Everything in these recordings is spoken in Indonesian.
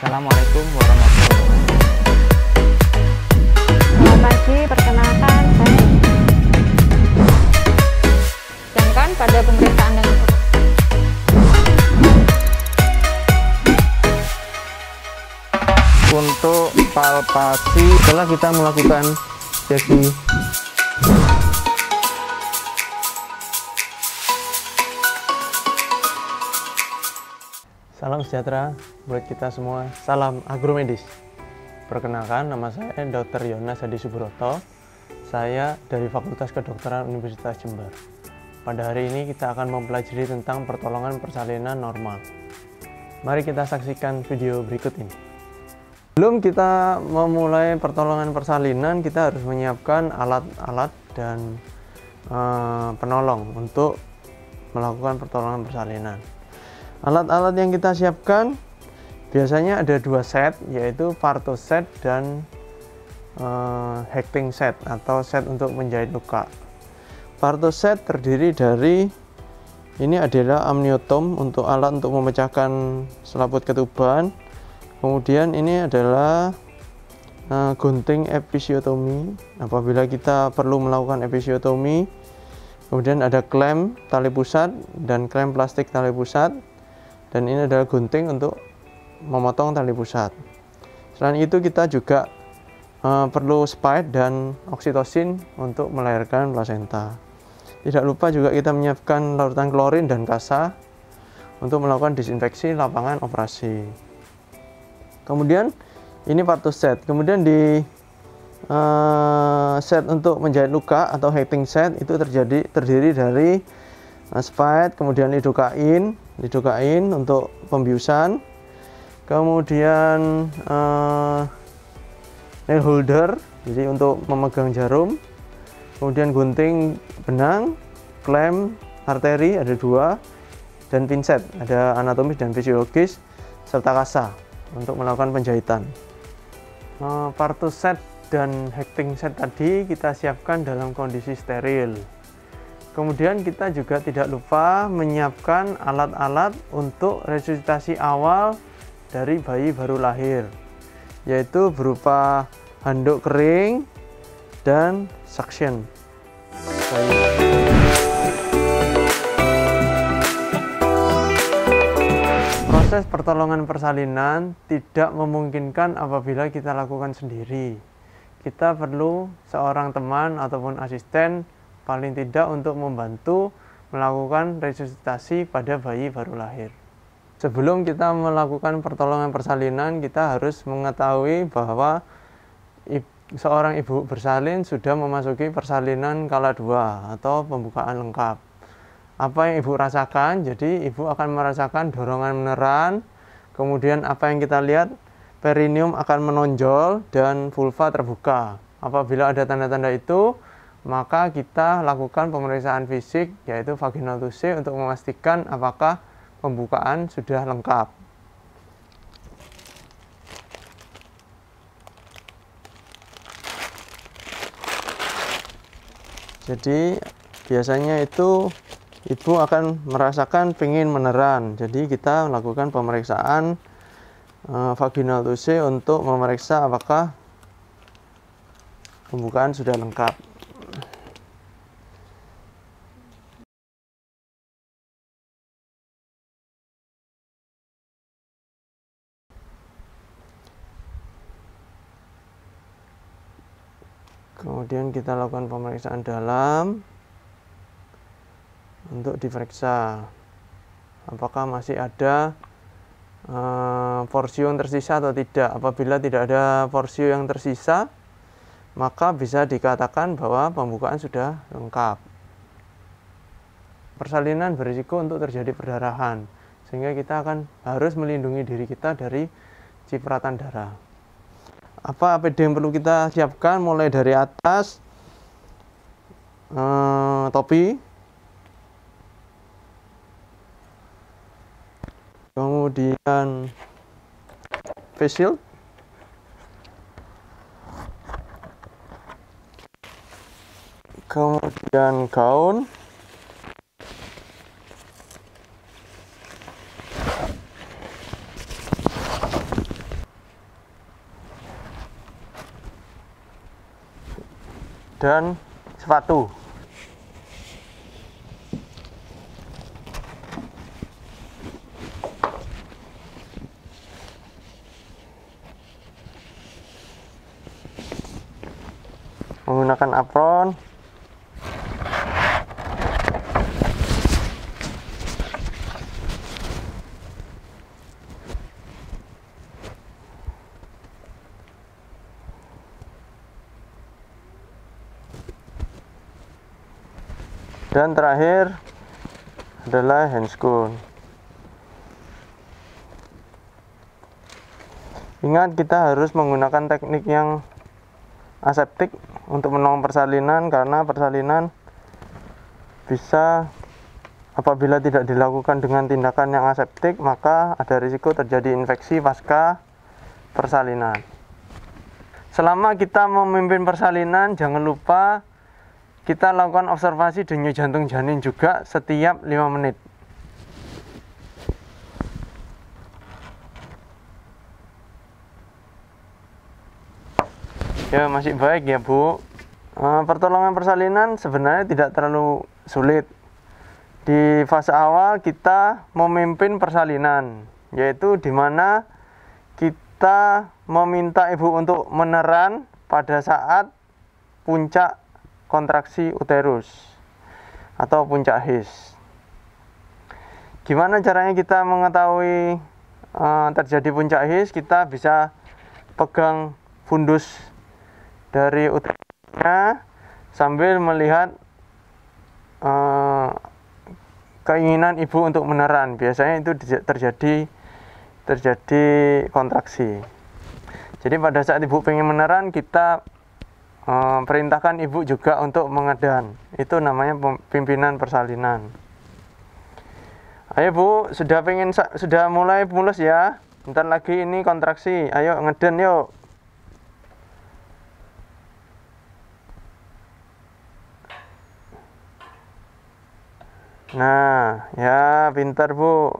Assalamualaikum warahmatullahi wabarakatuh. Selamat pagi, perkenalkan saya. Sedangkan pada pemeriksaan dengan untuk palpasi setelah kita melakukan jadi. Salam sejahtera buat kita semua. Salam agromedis. Perkenalkan, nama saya Dr. Yonas Hadi Subroto. Saya dari Fakultas Kedokteran Universitas Jember. Pada hari ini kita akan mempelajari tentang pertolongan persalinan normal. Mari kita saksikan video berikut ini. Sebelum kita memulai pertolongan persalinan, kita harus menyiapkan alat-alat dan uh, penolong untuk melakukan pertolongan persalinan alat-alat yang kita siapkan biasanya ada dua set yaitu parto set dan uh, eh, hacking set atau set untuk menjahit luka parto set terdiri dari ini adalah amniotom untuk alat untuk memecahkan selaput ketuban kemudian ini adalah uh, gunting episiotomi apabila kita perlu melakukan episiotomi kemudian ada klem tali pusat dan klem plastik tali pusat dan ini adalah gunting untuk memotong tali pusat selain itu kita juga uh, perlu spike dan oksitosin untuk melahirkan placenta tidak lupa juga kita menyiapkan larutan klorin dan kasa untuk melakukan disinfeksi lapangan operasi kemudian ini partus set kemudian di uh, set untuk menjahit luka atau heating set itu terjadi terdiri dari uh, eh, spade kemudian lidokain lidokain untuk pembiusan kemudian uh, nail holder jadi untuk memegang jarum kemudian gunting benang klem arteri ada dua dan pinset ada anatomis dan fisiologis serta kasa untuk melakukan penjahitan uh, eh, partus set dan hacking set tadi kita siapkan dalam kondisi steril Kemudian kita juga tidak lupa menyiapkan alat-alat untuk resusitasi awal dari bayi baru lahir, yaitu berupa handuk kering dan suction. Proses pertolongan persalinan tidak memungkinkan apabila kita lakukan sendiri. Kita perlu seorang teman ataupun asisten paling tidak untuk membantu melakukan resusitasi pada bayi baru lahir. Sebelum kita melakukan pertolongan persalinan, kita harus mengetahui bahwa seorang ibu bersalin sudah memasuki persalinan kala dua atau pembukaan lengkap. Apa yang ibu rasakan? Jadi ibu akan merasakan dorongan meneran, kemudian apa yang kita lihat perineum akan menonjol dan vulva terbuka. Apabila ada tanda-tanda itu, maka kita lakukan pemeriksaan fisik yaitu vaginal tusse untuk memastikan apakah pembukaan sudah lengkap. Jadi biasanya itu ibu akan merasakan pingin meneran. Jadi kita lakukan pemeriksaan e, vaginal tusse untuk memeriksa apakah pembukaan sudah lengkap. kita lakukan pemeriksaan dalam untuk diperiksa apakah masih ada e, eh, porsio yang tersisa atau tidak apabila tidak ada porsio yang tersisa maka bisa dikatakan bahwa pembukaan sudah lengkap persalinan berisiko untuk terjadi perdarahan sehingga kita akan harus melindungi diri kita dari cipratan darah apa APD yang perlu kita siapkan mulai dari atas eh, topi kemudian face shield kemudian gaun dan sepatu menggunakan apron dan terakhir adalah hand scone. ingat kita harus menggunakan teknik yang aseptik untuk menolong persalinan karena persalinan bisa apabila tidak dilakukan dengan tindakan yang aseptik maka ada risiko terjadi infeksi pasca persalinan selama kita memimpin persalinan jangan lupa kita lakukan observasi denyut jantung janin juga setiap 5 menit. Ya, masih baik ya, Bu. Eh, pertolongan persalinan sebenarnya tidak terlalu sulit. Di fase awal kita memimpin persalinan, yaitu di mana kita meminta ibu untuk meneran pada saat puncak kontraksi uterus atau puncak HIS. Gimana caranya kita mengetahui e, terjadi puncak HIS? Kita bisa pegang fundus dari uterusnya sambil melihat e, keinginan ibu untuk meneran. Biasanya itu terjadi terjadi kontraksi. Jadi pada saat ibu pengen meneran kita perintahkan ibu juga untuk mengedan. Itu namanya pimpinan persalinan. Ayo bu, sudah pengen sudah mulai mulus ya. Ntar lagi ini kontraksi. Ayo ngeden yuk. Nah, ya pintar bu.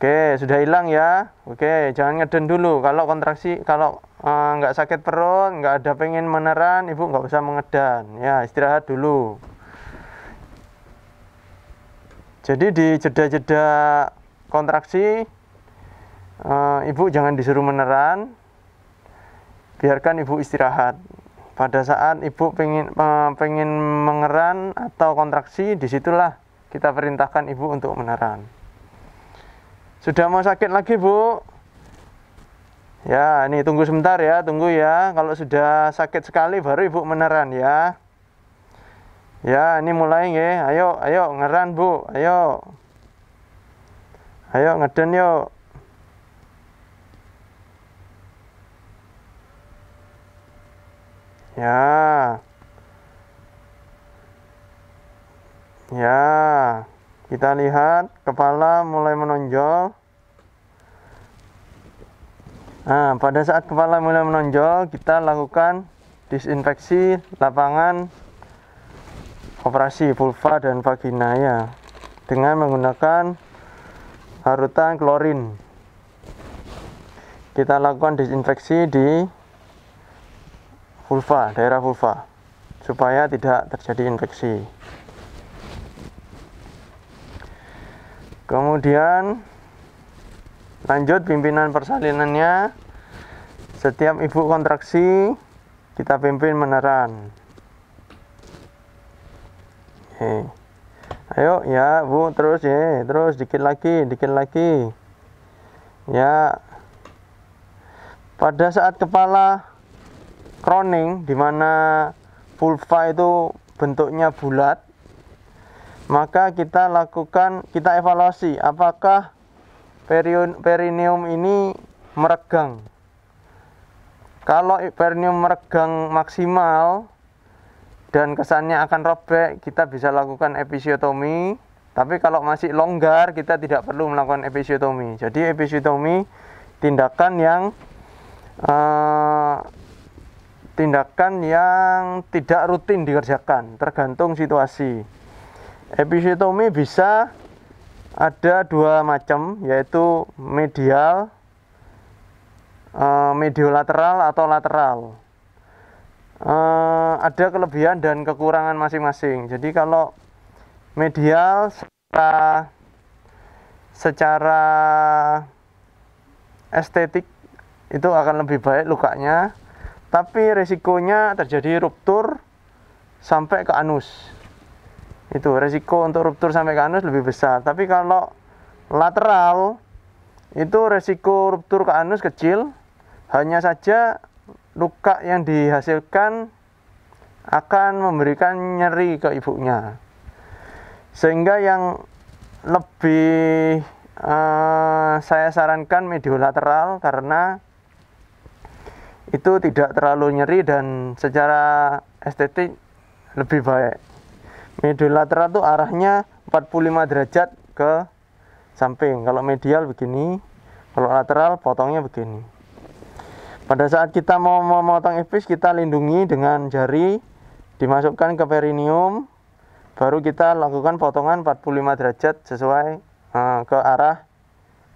Oke, sudah hilang ya. Oke, jangan ngeden dulu. Kalau kontraksi, kalau Eh, nggak uh, sakit perut, nggak ada pengen meneran, ibu nggak usah mengedan, ya istirahat dulu. Jadi di jeda-jeda kontraksi, uh, ibu jangan disuruh meneran, biarkan ibu istirahat. Pada saat ibu pengen uh, pengen mengeran atau kontraksi, disitulah kita perintahkan ibu untuk meneran. Sudah mau sakit lagi bu, Ya, ini tunggu sebentar ya, tunggu ya. Kalau sudah sakit sekali baru ibu meneran ya. Ya, ini mulai nggih. Ayo, ayo ngeran, Bu. Ayo. Ayo ngeden yuk. Ya. Ya. Kita lihat kepala mulai menonjol. Nah, pada saat kepala mulai menonjol, kita lakukan disinfeksi lapangan operasi vulva dan vagina ya dengan menggunakan larutan klorin. Kita lakukan disinfeksi di vulva, daerah vulva supaya tidak terjadi infeksi. Kemudian lanjut pimpinan persalinannya setiap ibu kontraksi kita pimpin meneran Oke. ayo ya bu terus ya terus dikit lagi dikit lagi ya pada saat kepala croning dimana vulva itu bentuknya bulat maka kita lakukan kita evaluasi apakah perineum ini meregang kalau perineum meregang maksimal dan kesannya akan robek kita bisa lakukan episiotomi tapi kalau masih longgar kita tidak perlu melakukan episiotomi jadi episiotomi tindakan yang uh, tindakan yang tidak rutin dikerjakan tergantung situasi episiotomi bisa ada dua macam yaitu medial uh, mediolateral atau lateral uh, ada kelebihan dan kekurangan masing-masing jadi kalau medial secara secara estetik itu akan lebih baik lukanya tapi resikonya terjadi ruptur sampai ke anus itu resiko untuk ruptur sampai anus lebih besar tapi kalau lateral itu resiko ruptur ke anus kecil hanya saja luka yang dihasilkan akan memberikan nyeri ke ibunya sehingga yang lebih uh, saya sarankan lateral karena itu tidak terlalu nyeri dan secara estetik lebih baik medial lateral tuh arahnya 45 derajat ke samping kalau medial begini kalau lateral potongnya begini pada saat kita mau memotong epis kita lindungi dengan jari dimasukkan ke perineum baru kita lakukan potongan 45 derajat sesuai uh, ke arah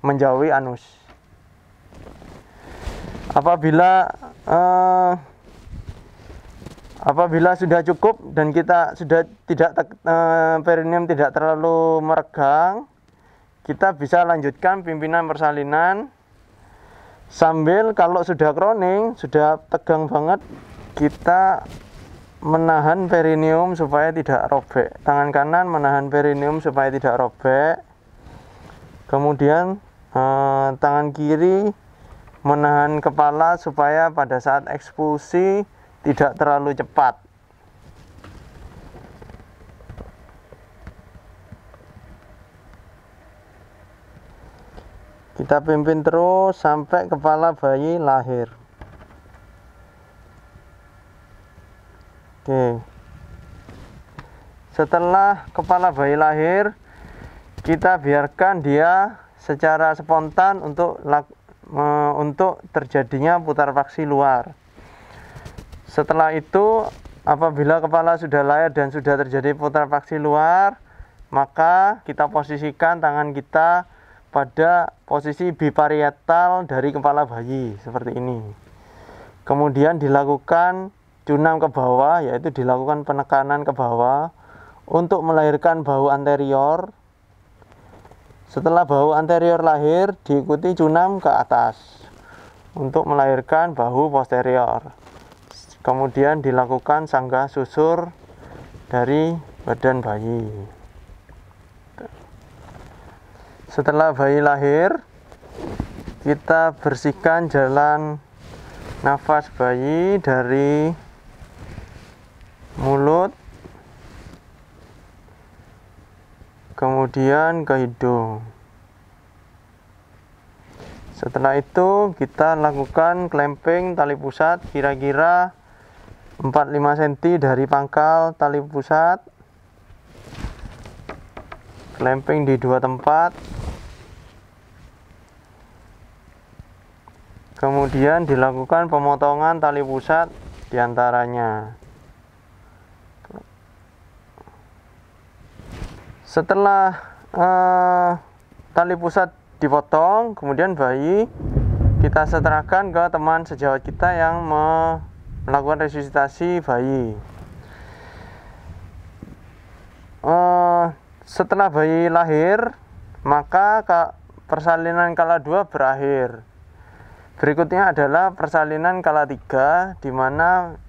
menjauhi anus apabila uh, apabila sudah cukup dan kita sudah tidak eh, perineum tidak terlalu meregang kita bisa lanjutkan pimpinan persalinan sambil kalau sudah kroning sudah tegang banget kita menahan perineum supaya tidak robek tangan kanan menahan perineum supaya tidak robek kemudian eh, tangan kiri menahan kepala supaya pada saat ekspulsi tidak terlalu cepat kita pimpin terus sampai kepala bayi lahir oke setelah kepala bayi lahir kita biarkan dia secara spontan untuk untuk terjadinya putar vaksi luar setelah itu, apabila kepala sudah layak dan sudah terjadi putrefaksi luar, maka kita posisikan tangan kita pada posisi biparietal dari kepala bayi seperti ini. Kemudian dilakukan cunam ke bawah yaitu dilakukan penekanan ke bawah untuk melahirkan bau anterior. Setelah bau anterior lahir diikuti cunam ke atas untuk melahirkan bahu posterior kemudian dilakukan sangga susur dari badan bayi setelah bayi lahir kita bersihkan jalan nafas bayi dari mulut kemudian ke hidung setelah itu kita lakukan clamping tali pusat kira-kira 45 cm dari pangkal tali pusat clamping di dua tempat kemudian dilakukan pemotongan tali pusat diantaranya setelah eh, tali pusat dipotong kemudian bayi kita seterakan ke teman sejawat kita yang me melakukan resusitasi bayi. Eh, setelah bayi lahir, maka persalinan kala 2 berakhir. Berikutnya adalah persalinan kala 3 di mana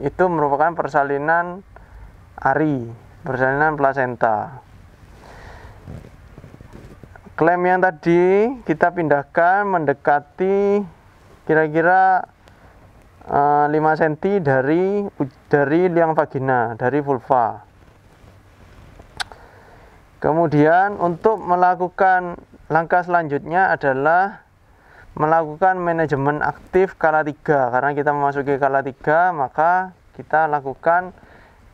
itu merupakan persalinan ari, persalinan plasenta. Klaim yang tadi kita pindahkan mendekati kira-kira 5 eh, cm dari dari liang vagina, dari vulva. Kemudian untuk melakukan langkah selanjutnya adalah melakukan manajemen aktif kala 3 karena kita memasuki kala 3 maka kita lakukan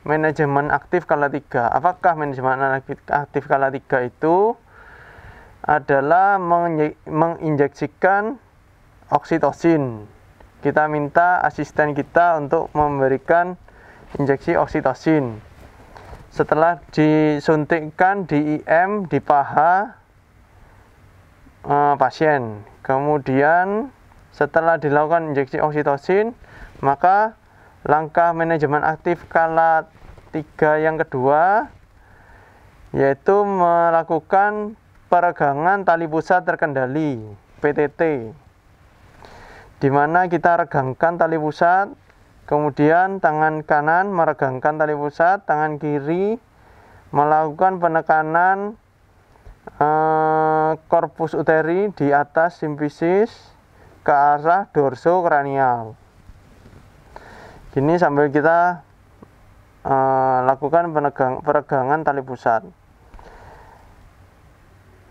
manajemen aktif kala 3 apakah manajemen aktif kala 3 itu adalah menginjeksikan oksitosin kita minta asisten kita untuk memberikan injeksi oksitosin setelah disuntikkan di IM di paha eh, pasien kemudian setelah dilakukan injeksi oksitosin maka langkah manajemen aktif kala tiga yang kedua yaitu melakukan peregangan tali pusat terkendali PTT di mana kita regangkan tali pusat kemudian tangan kanan meregangkan tali pusat tangan kiri melakukan penekanan eh, korpus eh, uteri di atas simfisis ke arah dorso kranial. Gini sambil kita eh, lakukan penegang, peregangan tali pusat.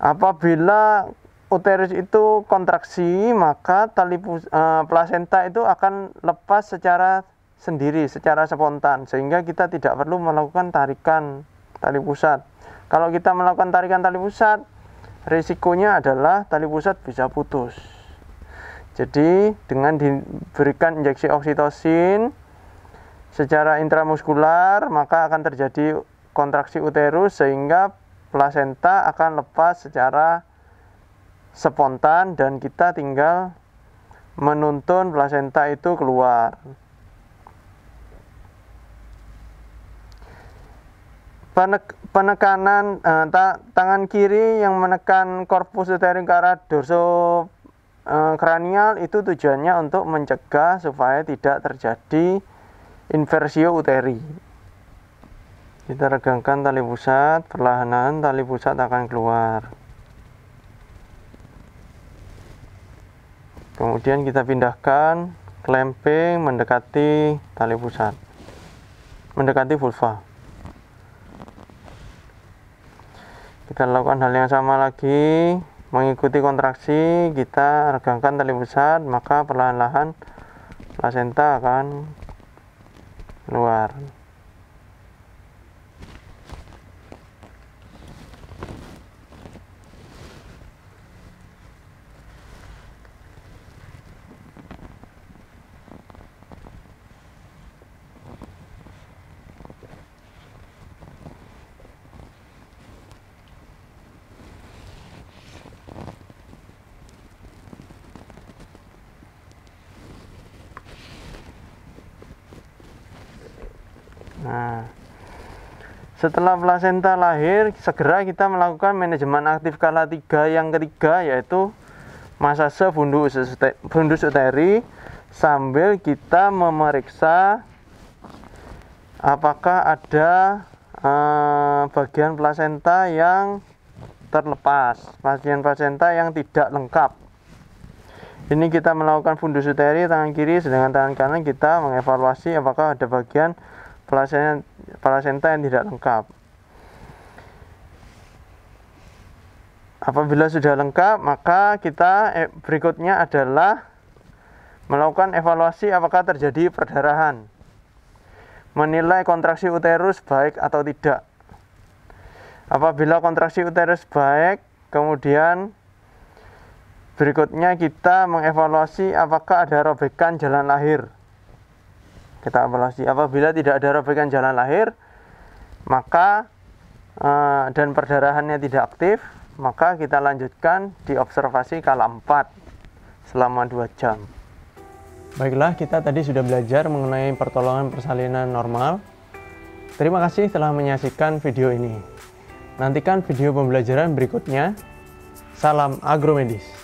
Apabila uterus itu kontraksi, maka tali uh, plasenta itu akan lepas secara sendiri, secara spontan, sehingga kita tidak perlu melakukan tarikan tali pusat. Kalau kita melakukan tarikan tali pusat, risikonya adalah tali pusat bisa putus. Jadi, dengan diberikan injeksi oksitosin secara intramuskular, maka akan terjadi kontraksi uterus sehingga plasenta akan lepas secara spontan dan kita tinggal menuntun plasenta itu keluar. Penek, penekanan eh, ta, tangan kiri yang menekan korpus uterin ke arah dorso eh, kranial itu tujuannya untuk mencegah supaya tidak terjadi inversio uteri. Kita regangkan tali pusat, perlahan-lahan tali pusat akan keluar. kemudian kita pindahkan klemping mendekati tali pusat mendekati vulva kita lakukan hal yang sama lagi mengikuti kontraksi kita regangkan tali pusat maka perlahan-lahan placenta akan keluar Nah, setelah plasenta lahir, segera kita melakukan manajemen aktif kala tiga yang ketiga yaitu masa fundus, uteri sambil kita memeriksa apakah ada eh, bagian plasenta yang terlepas, bagian plasenta yang tidak lengkap. Ini kita melakukan fundus uteri tangan kiri sedangkan tangan kanan kita mengevaluasi apakah ada bagian plasenta, plasenta yang tidak lengkap. Apabila sudah lengkap, maka kita eh, berikutnya adalah melakukan evaluasi apakah terjadi perdarahan. Menilai kontraksi uterus baik atau tidak. Apabila kontraksi uterus baik, kemudian berikutnya kita mengevaluasi apakah ada robekan jalan lahir kita evaluasi apabila tidak ada robekan jalan lahir maka e, dan perdarahannya tidak aktif maka kita lanjutkan di observasi kala 4 selama 2 jam Baiklah, kita tadi sudah belajar mengenai pertolongan persalinan normal. Terima kasih telah menyaksikan video ini. Nantikan video pembelajaran berikutnya. Salam agromedis.